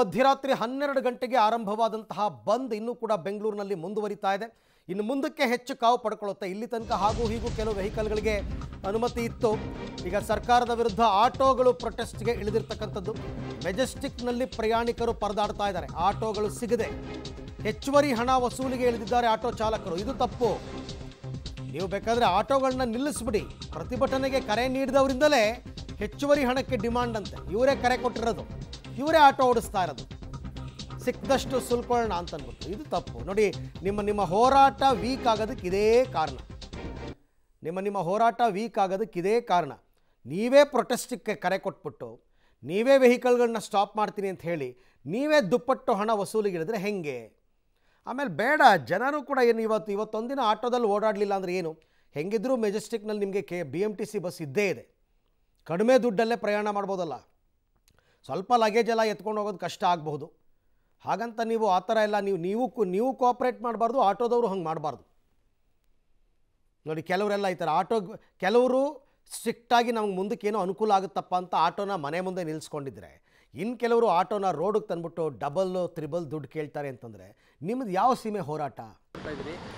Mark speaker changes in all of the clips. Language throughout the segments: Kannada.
Speaker 1: ಮಧ್ಯರಾತ್ರಿ ಹನ್ನೆರಡು ಗಂಟೆಗೆ ಆರಂಭವಾದಂತಹ ಬಂದ್ ಇನ್ನೂ ಕೂಡ ಬೆಂಗಳೂರಿನಲ್ಲಿ ಮುಂದುವರಿತಾ ಇದೆ ಇನ್ನು ಮುಂದಕ್ಕೆ ಹೆಚ್ಚು ಕಾವು ಪಡ್ಕೊಳ್ಳುತ್ತೆ ಇಲ್ಲಿ ತನಕ ಹಾಗೂ ಹೀಗೂ ಕೆಲವು ವೆಹಿಕಲ್ಗಳಿಗೆ ಅನುಮತಿ ಇತ್ತು ಈಗ ಸರ್ಕಾರದ ವಿರುದ್ಧ ಆಟೋಗಳು ಪ್ರೊಟೆಸ್ಟ್ಗೆ ಇಳಿದಿರ್ತಕ್ಕಂಥದ್ದು ಮೆಜೆಸ್ಟಿಕ್ನಲ್ಲಿ ಪ್ರಯಾಣಿಕರು ಪರದಾಡ್ತಾ ಇದ್ದಾರೆ ಆಟೋಗಳು ಸಿಗದೆ ಹೆಚ್ಚುವರಿ ಹಣ ವಸೂಲಿಗೆ ಇಳಿದಿದ್ದಾರೆ ಆಟೋ ಚಾಲಕರು ಇದು ತಪ್ಪು ನೀವು ಬೇಕಾದರೆ ಆಟೋಗಳನ್ನ ನಿಲ್ಲಿಸ್ಬಿಡಿ ಪ್ರತಿಭಟನೆಗೆ ಕರೆ ನೀಡಿದವರಿಂದಲೇ ಹೆಚ್ಚುವರಿ ಹಣಕ್ಕೆ ಡಿಮಾಂಡ್ ಅಂತೆ ಇವರೇ ಕರೆ ಕೊಟ್ಟಿರೋದು ಇವರೇ ಆಟೋ ಓಡಿಸ್ತಾ ಇರೋದು ಸಿಕ್ಕದಷ್ಟು ಸುಲ್ಕೊಳ್ಳೋಣ ಅಂತ ಇದು ತಪ್ಪು ನೋಡಿ ನಿಮ್ಮ ನಿಮ್ಮ ಹೋರಾಟ ವೀಕ್ ಆಗೋದಕ್ಕೆ ಇದೇ ಕಾರಣ ನಿಮ್ಮ ನಿಮ್ಮ ಹೋರಾಟ ವೀಕ್ ಆಗೋದಕ್ಕೆ ಇದೇ ಕಾರಣ ನೀವೇ ಪ್ರೊಟೆಸ್ಟಿಗೆ ಕರೆ ಕೊಟ್ಬಿಟ್ಟು ನೀವೇ ವೆಹಿಕಲ್ಗಳನ್ನ ಸ್ಟಾಪ್ ಮಾಡ್ತೀನಿ ಅಂತ ಹೇಳಿ ನೀವೇ ದುಪ್ಪಟ್ಟು ಹಣ ವಸೂಲಿಗಿಡಿದ್ರೆ ಹೆಂಗೆ ಆಮೇಲೆ ಬೇಡ ಜನರು ಕೂಡ ಏನು ಇವತ್ತು ಇವತ್ತೊಂದಿನ ಆಟೋದಲ್ಲಿ ಓಡಾಡಲಿಲ್ಲ ಅಂದರೆ ಏನು ಹೆಂಗಿದ್ರೂ ಮೆಜೆಸ್ಟಿಕ್ನಲ್ಲಿ ನಿಮಗೆ K B M T C bus ಇದ್ದೇ ಇದೆ ಕಡಿಮೆ ದುಡ್ಡಲ್ಲೇ ಪ್ರಯಾಣ ಮಾಡ್ಬೋದಲ್ಲ ಸ್ವಲ್ಪ ಲಗೇಜ್ ಎಲ್ಲ ಎತ್ಕೊಂಡು ಹೋಗೋದು ಕಷ್ಟ ಆಗಬಹುದು ಹಾಗಂತ ನೀವು ಆ ಥರ ಎಲ್ಲ ನೀವು ನೀವು ನೀವು ಕೋಆಪ್ರೇಟ್ ಮಾಡಬಾರ್ದು ಆಟೋದವರು ಹಂಗೆ ಮಾಡಬಾರ್ದು ನೋಡಿ ಕೆಲವರೆಲ್ಲ ಈ ಥರ ಆಟೋ ಕೆಲವರು ಸ್ಟ್ರಿಕ್ಟಾಗಿ ನಮ್ಗೆ ಏನೋ ಅನುಕೂಲ ಆಗುತ್ತಪ್ಪ ಅಂತ ಆಟೋನ ಮನೆ ಮುಂದೆ ನಿಲ್ಲಿಸ್ಕೊಂಡಿದ್ರೆ ಇನ್ನು ಕೆಲವರು ಆಟೋನ ರೋಡಿಗೆ ತಂದ್ಬಿಟ್ಟು ಡಬಲ್ ತ್ರಿಬಲ್ ದುಡ್ಡು ಕೇಳ್ತಾರೆ ಅಂತಂದರೆ ನಿಮ್ಮದು ಯಾವ ಸೀಮೆ ಹೋರಾಟ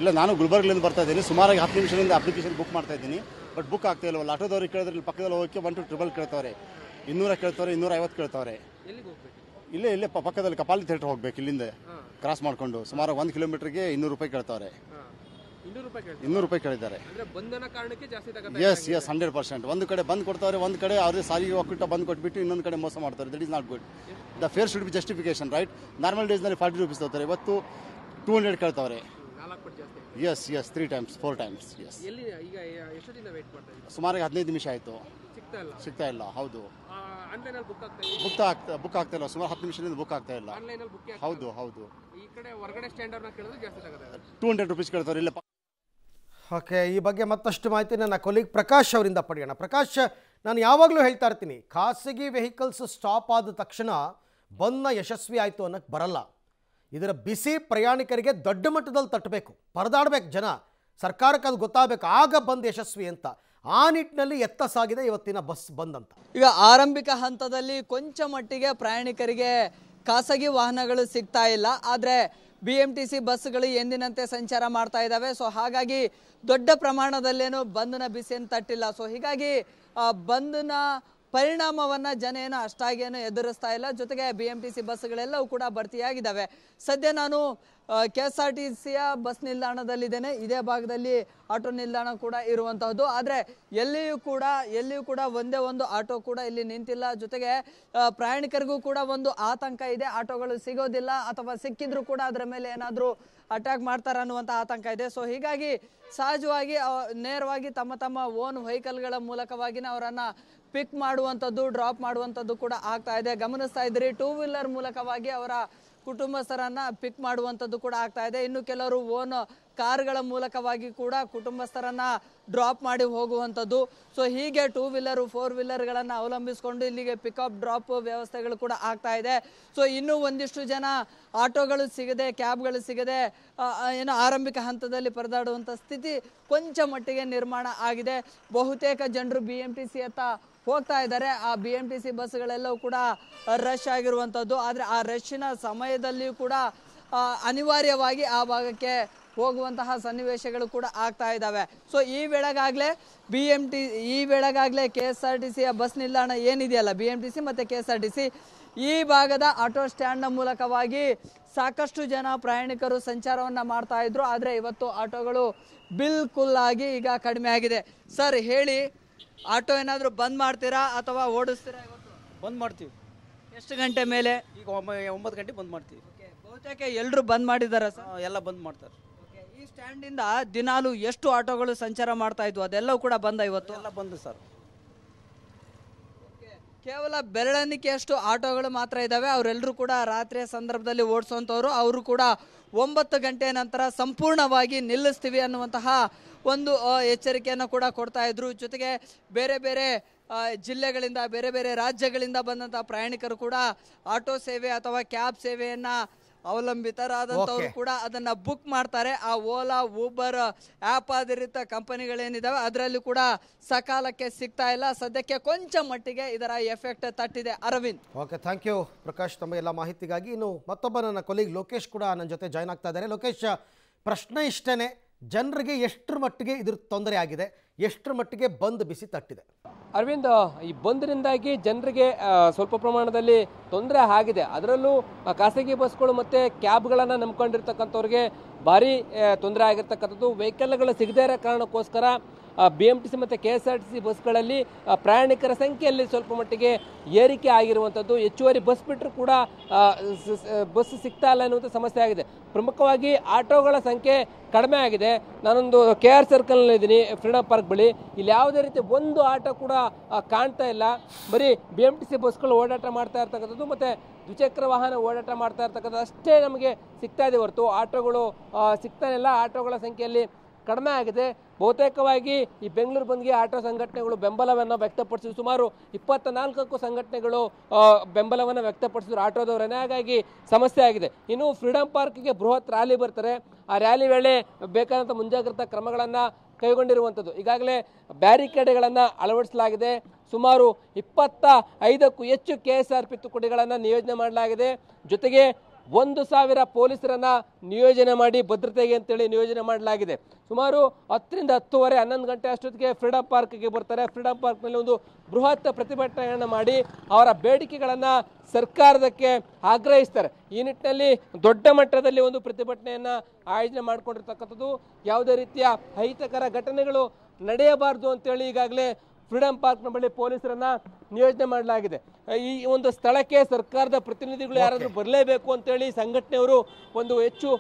Speaker 1: ಇಲ್ಲ ನಾನು ಗುಲ್ಬರ್ಗಲಿಂದ ಬರ್ತಾ ಇದ್ದೀನಿ ಸುಮಾರಾಗಿ ಹತ್ತು ನಿಮಿಷದಿಂದ ಅಪ್ಲಿಕೇಶನ್ ಬುಕ್ ಮಾಡ್ತಾ ಇದ್ದೀನಿ ಬಟ್ ಬುಕ್ ಆಗ್ತಾ ಇಲ್ಲವಲ್ಲ ಆಟೋದವ್ರಿಗೆ ಕೇಳಿದ್ರೆ ಪಕ್ಕದಲ್ಲಿ ಹೋಗೋಕ್ಕೆ ಒನ್ ಟು ಟ್ರಿಬಲ್ ಕೇಳ್ತಾವ್ರೆ ಇನ್ನೂರ ಕೇಳ್ತವ್ರೆ ಇನ್ನೂರ ಐವತ್ತು ಕೇಳ್ತವ್ರೆ ಇಲ್ಲೇ ಇಲ್ಲೇ ಪ- ಪಕ್ಕದಲ್ಲಿ ಕಪಾಲಿ ಥಿಯೇಟರ್ ಹೋಗ್ಬೇಕು ಇಲ್ಲಿಂದ ಕ್ರಾಸ್ ಮಾಡಿಕೊಂಡು ಸುಮಾರು ಒಂದು ಕಿಲೋಮೀಟರ್ಗೆ ಇನ್ನೂರು ರೂಪಾಯಿ ಕೇಳ್ತವ್ರೆ ಇನ್ನೂರು ರೂಪಾಯಿ ಕೇಳ್ತಾರೆ
Speaker 2: ಕೇಳಿದ್ದಾರೆ ಎಸ್
Speaker 1: ಎಸ್ ಹಂಡ್ರೆಡ್ ಪರ್ಸೆಂಟ್ ಒಂದು ಕಡೆ ಬಂದು ಕೊಡ್ತಾವ್ರೆ ಒಂದು ಕಡೆ ಅವ್ರಿಗೆ ಸಾರಿ ಒಕ್ಕೂಟ ಬಂದು ಕೊಟ್ಬಿಟ್ಟು ಇನ್ನೊಂದು ಕಡೆ ಮೋಸ ಮಾಡ್ತಾರೆ that is not good the fair should be justification right normal ಡೇಸ್ನಲ್ಲಿ ಫಾರ್ಟಿ ರುಪೀಸ್ ತಗೋತಾರೆ ಇವತ್ತು ಟೂ ಹಂಡ್ರೆಡ್ ಕೇಳ್ತಾವ್ರೆ ನಾಲ್ಕು ಪಟ್ಟು yes yes three times four times yes
Speaker 2: ಸುಮಾರಿಗೆ
Speaker 1: ಸುಮಾರು ಹದಿನೈದು ನಿಮಿಷ ಆಯಿತು ಸಿಗ್ತಾ ಇಲ್ಲ ಸಿಗ್ತಾ ಇಲ್ಲ ಹೌದು
Speaker 2: ಬುಕ್ ಆಗ್ತಾ
Speaker 1: ಬುಕ್ ಆಗ್ತಾ ಇಲ್ಲ ಸುಮಾರು ಹತ್ತು ನಿಮಿಷದಿಂದ ಬುಕ್ ಆಗ್ತಾ ಇಲ್ಲ ಹೌದು ಹೌದು ಈ
Speaker 2: ಕಡೆ ಹೊರಗಡೆ ಸ್ಟ್ಯಾಂಡರ್ನ ಕೇಳಿದ್ರೆ ಜಾಸ್ತಿ
Speaker 1: ಟೂ ಹಂಡ್ರೆಡ್ ರುಪೀಸ್ ಕೇಳ್ತಾರೆ ಇಲ್ಲ ಓಕೆ ಈ ಬಗ್ಗೆ ಮತ್ತಷ್ಟು ಮಾಹಿತಿ ನನ್ನ ಕೊಲೀಗ್ ಪ್ರಕಾಶ್ ಅವರಿಂದ ಪಡೆಯೋಣ ಪ್ರಕಾಶ್ ನಾನು ಯಾವಾಗಲೂ ಹೇಳ್ತಾ ಇರ್ತೀನಿ ಖಾಸಗಿ ವೆಹಿಕಲ್ಸ್ ಸ್ಟಾಪ್ ಆದ ತಕ್ಷಣ ಬಂದ್ನ ಯಶಸ್ವಿ ಆಯಿತು ಅನ್ನೋಕ್ಕೆ ಬರಲ್ಲ ಇದರ ಬಿಸಿ ಪ್ರಯಾಣಿಕರಿಗೆ ದೊಡ್ಡ ಮಟ್ಟದಲ್ಲಿ ತಟ್ಟಬೇಕು ಪರದಾಡಬೇಕು ಜನ ಸರ್ಕಾರಕ್ಕೆ ಅದು ಗೊತ್ತಾಗಬೇಕು ಆಗ ಬಂದ್ ಯಶಸ್ವಿ ಅಂತ ಆ ನಿಟ್ಟಿನಲ್ಲಿ ಎತ್ತ ಸಾಗಿದೆ
Speaker 3: ಇವತ್ತಿನ ಬಸ್ ಬಂದಂತ ಈಗ ಆರಂಭಿಕ ಹಂತದಲ್ಲಿ ಕೊಂಚ ಮಟ್ಟಿಗೆ ಪ್ರಯಾಣಿಕರಿಗೆ ಖಾಸಗಿ ವಾಹನಗಳು ಸಿಗ್ತಾ ಇಲ್ಲ ಆದರೆ ಬಿ ಎಂ ಟಿ ಸಿ ಬಸ್ಗಳು ಎಂದಿನಂತೆ ಸಂಚಾರ ಮಾಡ್ತಾ ಇದ್ದಾವೆ ಸೊ ಹಾಗಾಗಿ ದೊಡ್ಡ ಪ್ರಮಾಣದಲ್ಲೇನು ಬಂದನ ಬಿಸಿಯನ್ನು ತಟ್ಟಿಲ್ಲ ಸೊ ಹೀಗಾಗಿ ಬಂದನ ಪರಿಣಾಮವನ್ನ ಜನ ಏನೋ ಅಷ್ಟಾಗೇನು ಎದುರಿಸ್ತಾ ಇಲ್ಲ ಜೊತೆಗೆ ಬಿ ಎಂ ಟಿ ಸಿ ಬಸ್ಗಳೆಲ್ಲವೂ ಕೂಡ ಭರ್ತಿಯಾಗಿದ್ದಾವೆ ಸದ್ಯ ನಾನು ಕೆ ಎಸ್ ಆರ್ ಟಿ ಸಿಯ ಬಸ್ ನಿಲ್ದಾಣದಲ್ಲಿದ್ದೇನೆ ಇದೇ ಭಾಗದಲ್ಲಿ ಆಟೋ ನಿಲ್ದಾಣ ಕೂಡ ಇರುವಂತಹದ್ದು ಆದರೆ ಎಲ್ಲಿಯೂ ಕೂಡ ಎಲ್ಲಿಯೂ ಕೂಡ ಒಂದೇ ಒಂದು ಆಟೋ ಕೂಡ ಇಲ್ಲಿ ನಿಂತಿಲ್ಲ ಜೊತೆಗೆ ಪ್ರಯಾಣಿಕರಿಗೂ ಕೂಡ ಒಂದು ಆತಂಕ ಇದೆ ಆಟೋಗಳು ಸಿಗೋದಿಲ್ಲ ಅಥವಾ ಸಿಕ್ಕಿದ್ರೂ ಕೂಡ ಅದರ ಮೇಲೆ ಏನಾದರೂ ಅಟ್ಯಾಕ್ ಮಾಡ್ತಾರೆ ಅನ್ನುವಂಥ ಆತಂಕ ಇದೆ ಸೊ ಹೀಗಾಗಿ ಸಹಜವಾಗಿ ನೇರವಾಗಿ ತಮ್ಮ ತಮ್ಮ ಓನ್ ವೆಹಿಕಲ್ಗಳ ಮೂಲಕವಾಗಿನೇ ಅವರನ್ನು ಪಿಕ್ ಮಾಡುವಂಥದ್ದು ಡ್ರಾಪ್ ಮಾಡುವಂಥದ್ದು ಕೂಡ ಆಗ್ತಾ ಇದೆ ಗಮನಿಸ್ತಾ ಇದ್ರಿ ಟೂ ವೀಲರ್ ಮೂಲಕವಾಗಿ ಅವರ ಕುಟುಂಬಸ್ಥರನ್ನು ಪಿಕ್ ಮಾಡುವಂಥದ್ದು ಕೂಡ ಆಗ್ತಾ ಇದೆ ಇನ್ನು ಕೆಲವರು ಓನ್ ಕಾರ್ಗಳ ಮೂಲಕವಾಗಿ ಕೂಡ ಕುಟುಂಬಸ್ಥರನ್ನು ಡ್ರಾಪ್ ಮಾಡಿ ಹೋಗುವಂಥದ್ದು ಸೊ ಹೀಗೆ ಟೂ ವೀಲರು ಫೋರ್ ವೀಲರ್ಗಳನ್ನು ಅವಲಂಬಿಸಿಕೊಂಡು ಇಲ್ಲಿಗೆ ಪಿಕಪ್ ಡ್ರಾಪ್ ವ್ಯವಸ್ಥೆಗಳು ಕೂಡ ಆಗ್ತಾ ಇದೆ ಸೊ ಇನ್ನೂ ಒಂದಿಷ್ಟು ಜನ ಆಟೋಗಳು ಸಿಗದೆ ಕ್ಯಾಬ್ಗಳು ಸಿಗದೆ ಏನು ಆರಂಭಿಕ ಹಂತದಲ್ಲಿ ಪರದಾಡುವಂಥ ಸ್ಥಿತಿ ಕೊಂಚ ಮಟ್ಟಿಗೆ ನಿರ್ಮಾಣ ಆಗಿದೆ ಬಹುತೇಕ ಜನರು ಬಿ ಎಂ ಟಿ ಸಿ ಅತ್ತ ಹೋಗ್ತಾ ಇದ್ದಾರೆ ಆ ಬಿ ಎಂ ಟಿ ಸಿ ಬಸ್ಗಳೆಲ್ಲವೂ ಕೂಡ ರಶ್ ಆಗಿರುವಂಥದ್ದು ಆದರೆ ಆ ರಶ್ಶಿನ ಸಮಯದಲ್ಲಿಯೂ ಕೂಡ ಅನಿವಾರ್ಯವಾಗಿ ಆ ಭಾಗಕ್ಕೆ ಹೋಗುವಂತಹ ಸನ್ನಿವೇಶಗಳು ಕೂಡ ಆಗ್ತಾ ಇದ್ದಾವೆ ಸೊ ಈ ವೇಳೆಗಾಗಲೇ ಬಿ ಎಂ ಟಿ ಈ ವೇಳೆಗಾಗಲೇ ಕೆ ಎಸ್ ಆರ್ ಟಿ ಸಿಯ ಬಸ್ ನಿಲ್ದಾಣ ಏನಿದೆಯಲ್ಲ ಬಿ ಎಂ ಟಿ ಸಿ ಮತ್ತು K S R T C ಈ ಭಾಗದ ಆಟೋ ಸ್ಟ್ಯಾಂಡ್ನ ಮೂಲಕವಾಗಿ ಸಾಕಷ್ಟು ಜನ ಪ್ರಯಾಣಿಕರು ಸಂಚಾರವನ್ನು ಮಾಡ್ತಾ ಇದ್ರು ಆದರೆ ಇವತ್ತು ಆಟೋಗಳು ಬಿಲ್ಕುಲ್ ಆಗಿ ಈಗ ಕಡಿಮೆ ಆಗಿದೆ ಸರ್ ಹೇಳಿ ಆಟೋ ಏನಾದರೂ ಬಂದ್ ಮಾಡ್ತೀರಾ ಅಥವಾ ಓಡಿಸ್ತೀರಾ ಇವತ್ತು ಬಂದ್ ಮಾಡ್ತೀವಿ ಎಷ್ಟು ಗಂಟೆ ಮೇಲೆ ಈಗ ಒಂಬತ್ತು ಗಂಟೆ ಬಂದ್ ಮಾಡ್ತೀವಿ ಬಹುತೇಕ ಎಲ್ಲರೂ ಬಂದ್ ಮಾಡಿದ್ದಾರೆ ಸರ್ ಎಲ್ಲ ಬಂದ್ ಮಾಡ್ತಾರೆ ಈ ಈ ಸ್ಟ್ಯಾಂಡಿಂದ ದಿನಾಲು ಎಷ್ಟು ಆಟೋಗಳು ಸಂಚಾರ ಮಾಡ್ತಾ ಇದ್ವು ಅದೆಲ್ಲವೂ ಕೂಡ ಬಂದ ಇವತ್ತು ಎಲ್ಲ ಬಂದು ಸರ್ ಕೇವಲ ಬೆರಳೆಣಿಕೆಯಷ್ಟು ಆಟೋಗಳು ಮಾತ್ರ ಇದ್ದಾವೆ ಅವರೆಲ್ಲರೂ ಕೂಡ ರಾತ್ರಿಯ ಸಂದರ್ಭದಲ್ಲಿ ಓಡಿಸುವಂಥವ್ರು ಅವರು ಕೂಡ ಒಂಬತ್ತು ಗಂಟೆ ನಂತರ ಸಂಪೂರ್ಣವಾಗಿ ನಿಲ್ಲಿಸ್ತೀವಿ ಅನ್ನುವಂತಹ ಒಂದು ಎಚ್ಚರಿಕೆಯನ್ನು ಕೂಡ ಕೊಡ್ತಾ ಇದ್ರು ಜೊತೆಗೆ ಬೇರೆ ಬೇರೆ ಜಿಲ್ಲೆಗಳಿಂದ ಬೇರೆ ಬೇರೆ ರಾಜ್ಯಗಳಿಂದ ಬಂದಂಥ ಪ್ರಯಾಣಿಕರು ಕೂಡ ಆಟೋ ಸೇವೆ ಅಥವಾ ಕ್ಯಾಬ್ ಸೇವೆಯನ್ನು ಅವಲಂಬಿತರಾದಂಥವ್ರು ಕೂಡ ಅದನ್ನು ಬುಕ್ ಮಾಡ್ತಾರೆ ಆ ಓಲಾ ಊಬರ್ ಆ್ಯಪ್ ಆಧಾರಿತ ಕಂಪನಿಗಳೇನಿದ್ದಾವೆ ಅದರಲ್ಲಿ ಕೂಡ ಸಕಾಲಕ್ಕೆ ಸಿಗ್ತಾ ಇಲ್ಲ ಸದ್ಯಕ್ಕೆ ಕೊಂಚ ಮಟ್ಟಿಗೆ ಇದರ ಎಫೆಕ್ಟ್ ತಟ್ಟಿದೆ Arvind
Speaker 1: okay thank you Prakash ತಮ್ಮ ಎಲ್ಲ ಮಾಹಿತಿಗಾಗಿ ಇನ್ನು ಮತ್ತೊಬ್ಬ ನನ್ನ ಕೊಲೀಗ್ ಲೋಕೇಶ್ ಕೂಡ ನನ್ನ ಜೊತೆ ಜಾಯ್ನ್ ಆಗ್ತಾ ಇದ್ದಾರೆ ಲೋಕೇಶ್ ಪ್ರಶ್ನೆ ಇಷ್ಟೇ ಜನರಿಗೆ ಎಷ್ಟು ಮಟ್ಟಿಗೆ ಇದ್ರ ತೊಂದರೆ ಆಗಿದೆ ಎಷ್ಟು ಮಟ್ಟಿಗೆ ಬಂದ್ ಬಿಸಿ ತಟ್ಟಿದೆ ಅರವಿಂದ್
Speaker 2: ಈ ಬಂದ್ರಿಂದಾಗಿ ಜನರಿಗೆ ಸ್ವಲ್ಪ ಪ್ರಮಾಣದಲ್ಲಿ ತೊಂದರೆ ಆಗಿದೆ ಅದರಲ್ಲೂ ಖಾಸಗಿ ಬಸ್ಗಳು ಮತ್ತು ಕ್ಯಾಬ್ಗಳನ್ನು ನಂಬ್ಕೊಂಡಿರ್ತಕ್ಕಂಥವ್ರಿಗೆ ಭಾರಿ ತೊಂದರೆ ಆಗಿರ್ತಕ್ಕಂಥದ್ದು ವೆಹಿಕಲ್ಗಳು ಸಿಗದೇ ಇರೋ ಕಾರಣಕ್ಕೋಸ್ಕರ ಬಿ ಎಮ್ ಟಿ ಸಿ ಮತ್ತು K S R T C ಬಸ್ಗಳಲ್ಲಿ ಪ್ರಯಾಣಿಕರ ಸಂಖ್ಯೆಯಲ್ಲಿ ಸ್ವಲ್ಪ ಮಟ್ಟಿಗೆ ಏರಿಕೆ ಆಗಿರುವಂಥದ್ದು ಹೆಚ್ಚುವರಿ ಬಸ್ ಬಿಟ್ಟರು ಕೂಡ ಬಸ್ ಸಿಗ್ತಾ ಇಲ್ಲ ಅನ್ನುವಂಥ ಸಮಸ್ಯೆ ಆಗಿದೆ ಪ್ರಮುಖವಾಗಿ ಆಟೋಗಳ ಸಂಖ್ಯೆ ಕಡಿಮೆ ಆಗಿದೆ ನಾನೊಂದು ಕೆ ಆರ್ ಸರ್ಕಲ್ನಲ್ಲಿ ಇದ್ದೀನಿ ಫ್ರೀಡಮ್ ಪಾರ್ಕ್ ಬಳಿ ಇಲ್ಲಿ ಯಾವುದೇ ರೀತಿ ಒಂದು ಆಟೋ ಕೂಡ ಕಾಣ್ತಾ ಇಲ್ಲ ಬರೀ ಬಿ ಎಮ್ ಟಿ ಸಿ ಬಸ್ಗಳು ಓಡಾಟ ಮಾಡ್ತಾ ಇರ್ತಕ್ಕಂಥದ್ದು ಮತ್ತು ದ್ವಿಚಕ್ರ ವಾಹನ ಓಡಾಟ ಮಾಡ್ತಾ ಇರ್ತಕ್ಕಂಥದ್ದು ಅಷ್ಟೇ ನಮಗೆ ಸಿಗ್ತಾ ಇದೆ ಹೊರತು ಆಟೋಗಳು ಸಿಗ್ತಾನೆ ಇಲ್ಲ ಆಟೋಗಳ ಸಂಖ್ಯೆಯಲ್ಲಿ ಕಡಿಮೆ ಆಗಿದೆ ಬಹುತೇಕವಾಗಿ ಈ ಬೆಂಗಳೂರು ಬಂದ್ಗೆ ಆಟೋ ಸಂಘಟನೆಗಳು ಬೆಂಬಲವನ್ನು ವ್ಯಕ್ತಪಡಿಸಿದ್ರು ಸುಮಾರು ಇಪ್ಪತ್ತ ನಾಲ್ಕಕ್ಕೂ ಸಂಘಟನೆಗಳು ಬೆಂಬಲವನ್ನು ವ್ಯಕ್ತಪಡಿಸಿದ್ರು ಆಟೋದವರನ್ನೇ ಹಾಗಾಗಿ ಸಮಸ್ಯೆ ಆಗಿದೆ ಇನ್ನು ಫ್ರೀಡಂ ಪಾರ್ಕ್ಗೆ ಬೃಹತ್ ರ್ಯಾಲಿ ಬರ್ತಾರೆ ಆ ರ್ಯಾಲಿ ವೇಳೆ ಬೇಕಾದಂಥ ಮುಂಜಾಗ್ರತಾ ಕ್ರಮಗಳನ್ನು ಕೈಗೊಂಡಿರುವಂಥದ್ದು ಈಗಾಗಲೇ ಬ್ಯಾರಿಕೇಡ್ಗಳನ್ನು ಅಳವಡಿಸಲಾಗಿದೆ ಸುಮಾರು ಇಪ್ಪತ್ತ ಐದಕ್ಕೂ ಹೆಚ್ಚು ಕೆ ಎಸ್ ಆರ್ ಪಿ ತುಕಡಿಗಳನ್ನು ನಿಯೋಜನೆ ಮಾಡಲಾಗಿದೆ ಜೊತೆಗೆ ಒಂದು ಸಾವಿರ ಪೊಲೀಸರನ್ನು ನಿಯೋಜನೆ ಮಾಡಿ ಭದ್ರತೆಗೆ ಅಂತೇಳಿ ನಿಯೋಜನೆ ಮಾಡಲಾಗಿದೆ ಸುಮಾರು ಹತ್ತರಿಂದ ಹತ್ತುವರೆ ಹನ್ನೊಂದು ಗಂಟೆ ಅಷ್ಟೊತ್ತಿಗೆ ಫ್ರೀಡಮ್ ಪಾರ್ಕ್ಗೆ ಬರ್ತಾರೆ ಫ್ರೀಡಮ್ ಪಾರ್ಕ್ನಲ್ಲಿ ಒಂದು ಬೃಹತ್ ಪ್ರತಿಭಟನೆಯನ್ನು ಮಾಡಿ ಅವರ ಬೇಡಿಕೆಗಳನ್ನು ಸರ್ಕಾರದಕ್ಕೆ ಆಗ್ರಹಿಸ್ತಾರೆ ಈ ನಿಟ್ಟಿನಲ್ಲಿ ದೊಡ್ಡ ಮಟ್ಟದಲ್ಲಿ ಒಂದು ಪ್ರತಿಭಟನೆಯನ್ನು ಆಯೋಜನೆ ಮಾಡಿಕೊಂಡಿರ್ತಕ್ಕಂಥದ್ದು ಯಾವುದೇ ರೀತಿಯ ಅಹಿತಕರ ಘಟನೆಗಳು ನಡೆಯಬಾರ್ದು ಅಂತೇಳಿ ಈಗಾಗಲೇ ಫ್ರೀಡಂ ಪಾರ್ಕ್ನ ಬಳಿ ಪೊಲೀಸರನ್ನ ನಿಯೋಜನೆ ಮಾಡಲಾಗಿದೆ ಈ ಒಂದು ಸ್ಥಳಕ್ಕೆ ಸರ್ಕಾರದ ಪ್ರತಿನಿಧಿಗಳು ಯಾರಾದರೂ ಬರಲೇಬೇಕು ಅಂತೇಳಿ ಸಂಘಟನೆಯವರು ಒಂದು ಹೆಚ್ಚು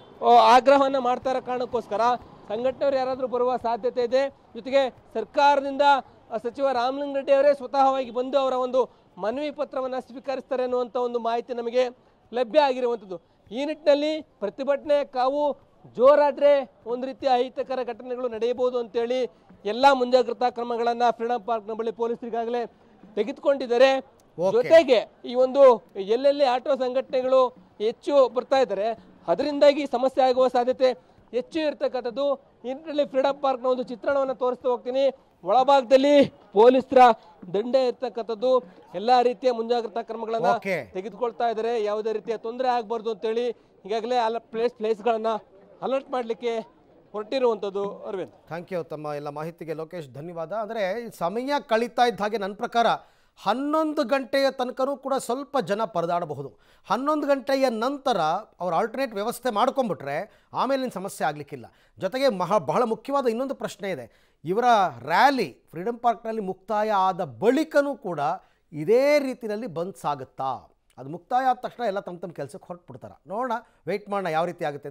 Speaker 2: ಆಗ್ರಹವನ್ನು ಮಾಡ್ತಾ ಇರೋ ಕಾರಣಕ್ಕೋಸ್ಕರ ಸಂಘಟನೆಯವರು ಯಾರಾದರೂ ಬರುವ ಸಾಧ್ಯತೆ ಇದೆ ಜೊತೆಗೆ ಸರ್ಕಾರದಿಂದ ಸಚಿವ ರಾಮಲಿಂಗ ರೆಡ್ಡಿ ಅವರೇ ಸ್ವತಃವಾಗಿ ಬಂದು ಅವರ ಒಂದು ಮನವಿ ಪತ್ರವನ್ನು ಸ್ವೀಕರಿಸ್ತಾರೆ ಅನ್ನುವಂಥ ಒಂದು ಮಾಹಿತಿ ನಮಗೆ ಲಭ್ಯ ಆಗಿರುವಂಥದ್ದು ಈ ನಿಟ್ಟಿನಲ್ಲಿ ಪ್ರತಿಭಟನೆ ಕಾವು ಜೋರಾದರೆ ಒಂದು ರೀತಿಯ ಅಹಿತಕರ ಘಟನೆಗಳು ನಡೆಯಬಹುದು ಅಂತೇಳಿ ಎಲ್ಲ ಮುಂಜಾಗ್ರತಾ ಕ್ರಮಗಳನ್ನು ಫ್ರೀಡಂ ಪಾರ್ಕ್ನ ಬಳಿ ಪೊಲೀಸರಿಗಾಗಲೇ ತೆಗೆದುಕೊಂಡಿದ್ದಾರೆ ಜೊತೆಗೆ ಈ ಒಂದು ಎಲ್ಲೆಲ್ಲಿ ಆಟೋ ಸಂಘಟನೆಗಳು ಹೆಚ್ಚು ಬರ್ತಾ ಇದ್ದಾರೆ ಅದರಿಂದಾಗಿ ಸಮಸ್ಯೆ ಆಗುವ ಸಾಧ್ಯತೆ ಹೆಚ್ಚು ಇರ್ತಕ್ಕಂಥದ್ದು ಇದರಲ್ಲಿ ಫ್ರೀಡಂ ಪಾರ್ಕ್ನ ಒಂದು ಚಿತ್ರಣವನ್ನು ತೋರಿಸ್ತಾ ಹೋಗ್ತೀನಿ ಒಳಭಾಗದಲ್ಲಿ ಪೊಲೀಸರ ದಂಡೆ ಇರ್ತಕ್ಕಂಥದ್ದು ಎಲ್ಲಾ ರೀತಿಯ ಮುಂಜಾಗ್ರತಾ ಕ್ರಮಗಳನ್ನ ತೆಗೆದುಕೊಳ್ತಾ ಇದ್ದಾರೆ ಯಾವುದೇ ರೀತಿಯ ತೊಂದರೆ
Speaker 1: ಆಗಬಾರ್ದು ಅಂತೇಳಿ ಈಗಾಗಲೇ ಅಲ್ಲ ಪ್ಲೇಸ್ ಪ್ಲೇಸ್ಗಳನ್ನ ಅಲರ್ಟ್ ಮಾಡಲಿಕ್ಕೆ ಹೊರಟಿರುವಂಥದ್ದು ಅರವಿಂದ್ ಥ್ಯಾಂಕ್ ಯು ತಮ್ಮ ಎಲ್ಲ ಮಾಹಿತಿಗೆ ಲೋಕೇಶ್ ಧನ್ಯವಾದ ಅಂದರೆ ಸಮಯ ಕಳೀತಾ ಇದ್ದ ಹಾಗೆ ನನ್ನ ಪ್ರಕಾರ ಹನ್ನೊಂದು ಗಂಟೆಯ ತನಕನೂ ಕೂಡ ಸ್ವಲ್ಪ ಜನ ಪರದಾಡಬಹುದು ಹನ್ನೊಂದು ಗಂಟೆಯ ನಂತರ ಅವರು ಆಲ್ಟರ್ನೇಟ್ ವ್ಯವಸ್ಥೆ ಮಾಡ್ಕೊಂಬಿಟ್ರೆ ಆಮೇಲಿನ ಸಮಸ್ಯೆ ಆಗಲಿಕ್ಕಿಲ್ಲ ಜೊತೆಗೆ ಮಹಾ ಬಹಳ ಮುಖ್ಯವಾದ ಇನ್ನೊಂದು ಪ್ರಶ್ನೆ ಇದೆ ಇವರ ರ್ಯಾಲಿ ಫ್ರೀಡಮ್ ಪಾರ್ಕ್ನಲ್ಲಿ ಮುಕ್ತಾಯ ಆದ ಬಳಿಕನೂ ಕೂಡ ಇದೇ ರೀತಿಯಲ್ಲಿ ಬಂದ್ ಸಾಗುತ್ತಾ ಅದು ಮುಕ್ತಾಯ ಆದ ತಕ್ಷಣ ಎಲ್ಲ ತಮ್ಮ ತಮ್ಮ ಕೆಲಸಕ್ಕೆ ಹೊರಟು ಬಿಡ್ತಾರೆ ನೋಡೋಣ ವೆಯ್ಟ್ ಮಾಡೋಣ ಯಾವ ರೀತಿ ಆಗುತ್ತೆ